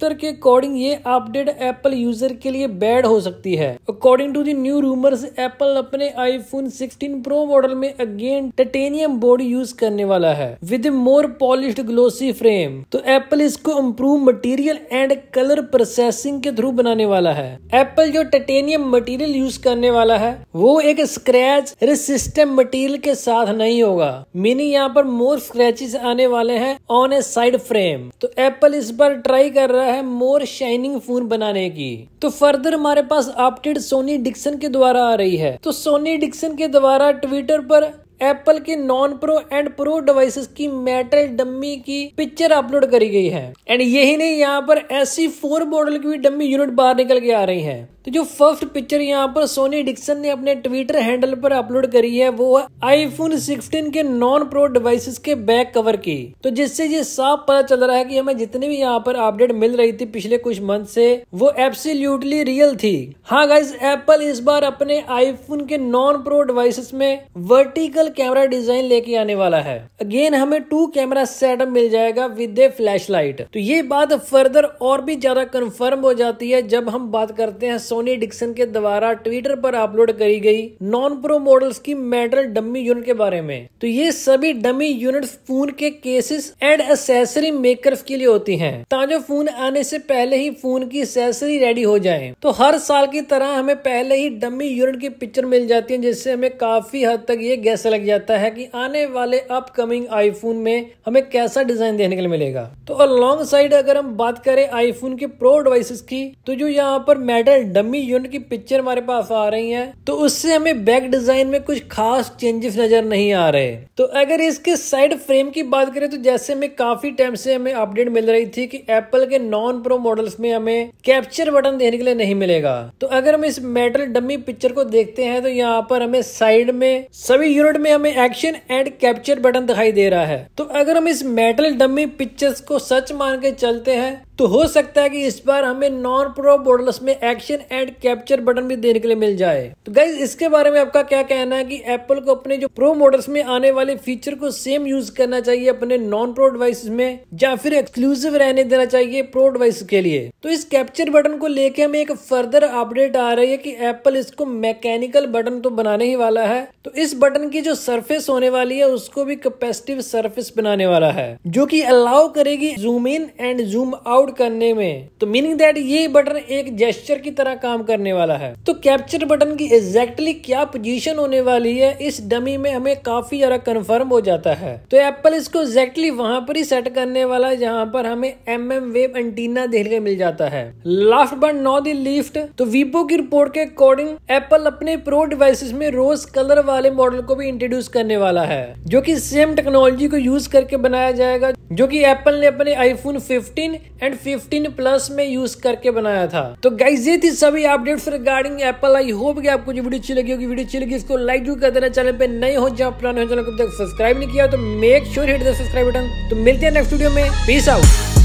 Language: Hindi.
ट्विटर के अकॉर्डिंग ये अपडेट एप्पल यूजर के लिए बैड हो सकती है according to the new rumours Apple अपने आईफोन 16 प्रो मॉडल में अगेन टाइटेनियम बॉडी यूज करने वाला है with more polished glossy frame तो एप्पल इसको improve material and colour processing के थ्रू बनाने वाला है एप्पल जो टाइटेनियम मटीरियल यूज करने वाला है वो एक स्क्रेच रेसिस्टेंट मटीरियल के साथ नहीं होगा मीनिंग यहाँ पर मोर स्क्रेचेस आने वाले हैं ऑन ए साइड फ्रेम तो एप्पल इस बार ट्राई कर रहा है रहा है मोर शाइनिंग फोन बनाने की तो फर्दर हमारे पास अपडेट सोनी डिक्सन के द्वारा आ रही है तो सोनी डिक्सन के द्वारा ट्विटर पर एप्पल के non pro and pro devices की मेटल डम्मी की पिक्चर अपलोड करी गई है एंड यही नहीं यहाँ पर ऐसी फोर मॉडल की भी डम्मी यूनिट बाहर निकल के आ रही है तो जो फर्स्ट पिक्चर यहाँ पर सोनी डिक्सन ने अपने ट्विटर हैंडल पर अपलोड करी है वो है आईफोन 16 के नॉन प्रो डिवाइसेस के बैक कवर की तो जिससे ये साफ पता चल रहा है कि हमें जितने भी यहाँ पर अपडेट मिल रही थी पिछले कुछ मंथ से वो एब्सोल्युटली रियल थी हाँ गाइज एप्पल इस बार अपने आईफोन के नॉन प्रो डिवाइसेस में वर्टिकल डबल कैमरा डिजाइन लेके आने वाला है अगेन हमें टू कैमरा सेटअप मिल जाएगा विद ए फ्लैश लाइट तो ये बात फर्दर और भी ज्यादा कंफर्म हो जाती है जब हम बात करते हैं सोनी डिक्सन के द्वारा ट्विटर पर अपलोड करी गई नॉन प्रो मॉडल्स की मेटल डमी यूनिट के बारे में तो ये सभी डमी यूनिट फोन के केसेस एंड एसेसरी मेकर्स के लिए होती हैं ताजो फोन आने से पहले ही फोन की एसेसरी रेडी हो जाए तो हर साल की तरह हमें पहले ही डमी यूनिट की पिक्चर मिल जाती है जिससे हमें काफी हद तक ये गैस लग लग जाता है कि आने वाले अपकमिंग आईफोन में हमें कैसा डिजाइन देखने के लिए मिलेगा तो अलोंग साइड अगर हम बात करें आईफोन के प्रो डिवाइसेस की तो जो यहाँ पर मेटल डमी यूनिट की पिक्चर हमारे पास आ रही है तो उससे हमें बैक डिजाइन में कुछ खास चेंजेस नजर नहीं आ रहे तो अगर इसके साइड फ्रेम की बात करें तो जैसे हमें काफी टाइम से हमें अपडेट मिल रही थी कि एप्पल के नॉन प्रो मॉडल्स में हमें कैप्चर बटन देने के लिए नहीं मिलेगा तो अगर हम इस मेटल डमी पिक्चर को देखते हैं तो यहाँ पर हमें साइड में सभी यूनिट में हमें एक्शन एंड कैप्चर बटन दिखाई दे रहा है तो अगर हम इस मेटल डमी पिक्चर्स को सच मान के चलते हैं तो हो सकता है कि इस बार हमें नॉन प्रो बोर्डलेस में एक्शन एंड कैप्चर बटन भी देने के लिए मिल जाए तो गाइज इसके बारे में आपका क्या कहना है कि एप्पल को अपने जो प्रो मॉडल्स में आने वाले फीचर को सेम यूज करना चाहिए अपने नॉन प्रो डिवाइस में या फिर एक्सक्लूसिव रहने देना चाहिए प्रो डिवाइस के लिए तो इस कैप्चर बटन को लेके हमें एक फर्दर अपडेट आ रही है की एप्पल इसको मैकेनिकल बटन तो बनाने ही वाला है तो इस बटन की जो सर्फेस होने वाली है उसको भी कैपेसिटिव सर्फेस बनाने वाला है जो की अलाउ करेगी zoom in and zoom out loud करने में तो मीनिंग दैट ये बटन एक जेस्टर की तरह काम करने वाला है तो कैप्चर बटन की एग्जैक्टली क्या पोजीशन होने वाली है इस डमी में हमें काफी ज्यादा कंफर्म हो जाता है तो एप्पल इसको एग्जैक्टली वहां पर ही सेट करने वाला है जहां पर हमें एम एम वेब एंटीना देखने मिल जाता है लास्ट बट नो लिफ्ट तो वीपो की रिपोर्ट के अकॉर्डिंग एप्पल अपने प्रो डिवाइसेस में रोज कलर वाले मॉडल को भी इंट्रोड्यूस करने वाला है जो कि सेम टेक्नोलॉजी को यूज करके बनाया जाएगा जो कि एप्पल ने अपने आईफोन 15 एंड एंड्रॉइड 15 प्लस में यूज करके बनाया था तो गाइज ये थी सभी updates regarding Apple I hope कि आपको वीडियो अच्छी लगी होगी वीडियो अच्छी लगी इसको लाइक जरूर कर देना चैनल पे नए हो जाओ पुराने हो जाओ तब सब्सक्राइब नहीं किया तो make sure hit the subscribe button तो मिलते हैं नेक्स्ट वीडियो में पीस आउट